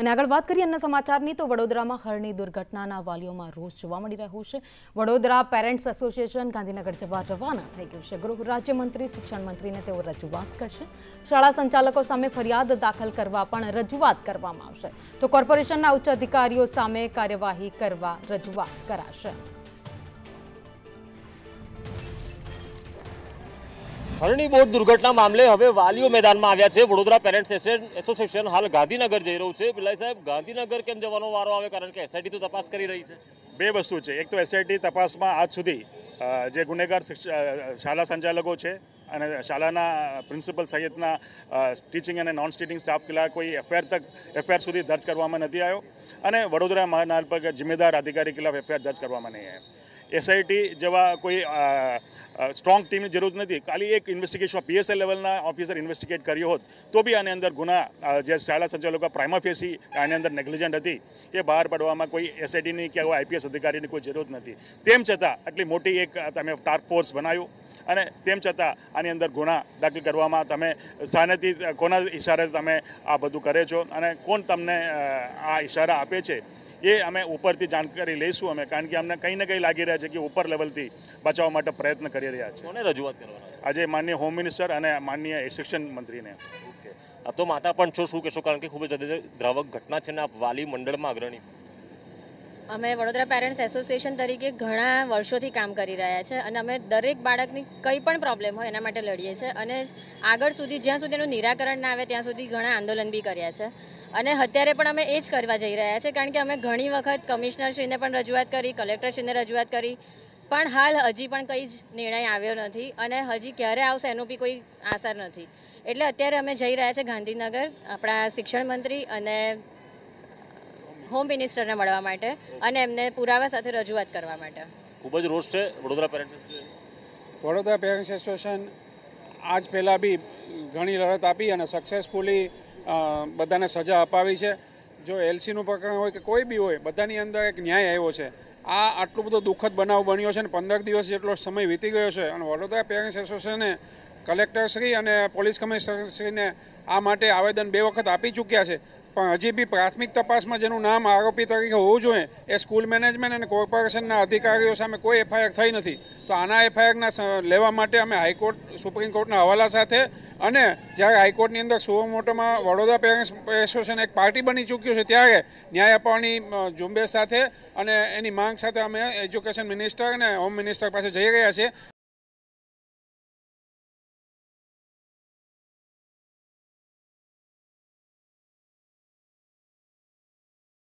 અને આગળ વાત કરીએ અન્ય સમાચારની તો વડોદરામાં હળની દુર્ઘટનાના વાલીઓમાં રોષ જોવા મળી રહ્યો છે વડોદરા પેરેન્ટ્સ એસોસિએશન ગાંધીનગર જવા રવાના થઈ ગયું છે ગૃહ રાજ્યમંત્રી શિક્ષણ મંત્રીને તેઓ રજૂઆત કરશે શાળા સંચાલકો સામે ફરિયાદ દાખલ કરવા પણ રજૂઆત કરવામાં આવશે તો કોર્પોરેશનના ઉચ્ચ અધિકારીઓ સામે કાર્યવાહી કરવા રજૂઆત કરાશે ખરણી બોટ દુર્ઘટના મામલે હવે વાલીઓ મેદાનમાં આવ્યા છે વડોદરા પેરેન્ટ્સ એસોસિએશન હાલ ગાંધીનગર જઈ રહ્યું છે બિલાઈ સાહેબ ગાંધીનગર કેમ જવાનો વારો આવે કારણ કે એસઆઈટી તો તપાસ કરી રહી છે બે વસ્તુ છે એક તો એસઆઈટી તપાસમાં આજ સુધી જે ગુનેગાર શાળા સંચાલકો છે અને શાળાના પ્રિન્સિપલ સહિતના ટીચિંગ અને નોન સ્ટીચિંગ સ્ટાફ ખિલાફ કોઈ એફઆઈઆર તક એફઆઈઆર સુધી દર્જ કરવામાં નથી આવ્યો અને વડોદરા મહાનગરપાલિકા જિમ્મેદાર અધિકારી ખિલાફ એફઆઈઆર દર્જ કરવામાં નહીં આવ્યો એસઆઈટી જેવા કોઈ સ્ટ્રોંગ ટીમની જરૂર નથી ખાલી એક ઇન્વેસ્ટિગેશનમાં પીએસએલ લેવલના ઓફિસર ઇન્વેસ્ટિગેટ કર્યો હોત તો બી આની અંદર ગુના જે શાળા સંચાલકો પ્રાઇમા ફેસી આની અંદર નેગ્લિજન્ટ હતી એ બહાર પાડવામાં કોઈ એસઆઈટીની કે આઈપીએસ અધિકારીની કોઈ જરૂર નથી તેમ છતાં આટલી મોટી એક તમે ટાસ્ક ફોર્સ બનાવ્યું અને તેમ છતાં આની અંદર ગુના દાખલ કરવામાં તમે શાનેથી કોના ઇશારે તમે આ બધું કરે છો અને કોણ તમને આ ઇશારા આપે છે એ અમે ઉપરથી જાણકારી લઈશું અમે કારણ કે અમને કંઈ ને કંઈ લાગી રહ્યા છે કે ઉપર લેવલથી બચાવવા માટે પ્રયત્ન કરી રહ્યા છે કોને રજૂઆત કરવાના આજે માનનીય હોમ મિનિસ્ટર અને માનનીય શિક્ષણ મંત્રીને ઓકે તો માતા પણ છો શું કહેશો કારણ કે ખૂબ જ દ્રાવક ઘટના છે ને આપ વાલી મંડળમાં અગ્રણી અમે વડોદરા પેરેન્ટ્સ એસોસિએશન તરીકે ઘણા વર્ષોથી કામ કરી રહ્યા છે અને અમે દરેક બાળકની કંઈ પણ પ્રોબ્લેમ હોય એના માટે લડીએ છીએ અને આગળ સુધી જ્યાં સુધી એનું નિરાકરણ ના આવે ત્યાં સુધી ઘણા આંદોલન બી કર્યા છે અને અત્યારે પણ અમે એ જ કરવા જઈ રહ્યા છીએ કારણ કે અમે ઘણી વખત કમિશનરશ્રીને પણ રજૂઆત કરી કલેક્ટરશ્રીને રજૂઆત કરી પણ હાલ હજી પણ કંઈ જ નિર્ણય આવ્યો નથી અને હજી ક્યારે આવશે એનો બી કોઈ આસાર નથી એટલે અત્યારે અમે જઈ રહ્યા છીએ ગાંધીનગર આપણા શિક્ષણ મંત્રી અને હોમ મિનિસ્ટરને મળવા માટે અને એમને પુરાવા સાથે રજૂઆત કરવા માટે ખૂબ જ રોષ છે Vadodara parents Vadodara parents association આજ પહેલાં બી ઘણી લડત આપી અને સક્સેસફુલી બધાને સજા અપાવી છે જો એલસીનું પ્રકરણ હોય કે કોઈ બી હોય બધાની અંદર એક ન્યાય આવ્યો છે આ આટલો બધો દુઃખદ બનાવ બન્યો છે અને પંદર દિવસ જેટલો સમય વીતી ગયો છે અને વડોદરા પેરેન્ટ્સ એસોસિએશને કલેક્ટરશ્રી અને પોલીસ કમિશનરશ્રીને આ માટે આવેદન બે વખત આપી ચૂક્યા છે પણ હજી બી પ્રાથમિક તપાસમાં જેનું નામ આરોપી તરીકે હોવું જોઈએ એ સ્કૂલ મેનેજમેન્ટ અને કોર્પોરેશનના અધિકારીઓ સામે કોઈ એફઆઈઆર થઈ નથી તો આના એફઆઈઆરના લેવા માટે અમે હાઈકોર્ટ સુપ્રીમ કોર્ટના હવાલા સાથે અને જ્યારે હાઈકોર્ટની અંદર સુવમોટોમાં વડોદરા પેરેન્ટ્સ એસોસિએશન એક પાર્ટી બની ચૂક્યું છે ત્યારે ન્યાય અપાવવાની ઝુંબેશ સાથે અને એની માંગ સાથે અમે એજ્યુકેશન મિનિસ્ટર અને હોમ મિનિસ્ટર પાસે જઈ રહ્યા છીએ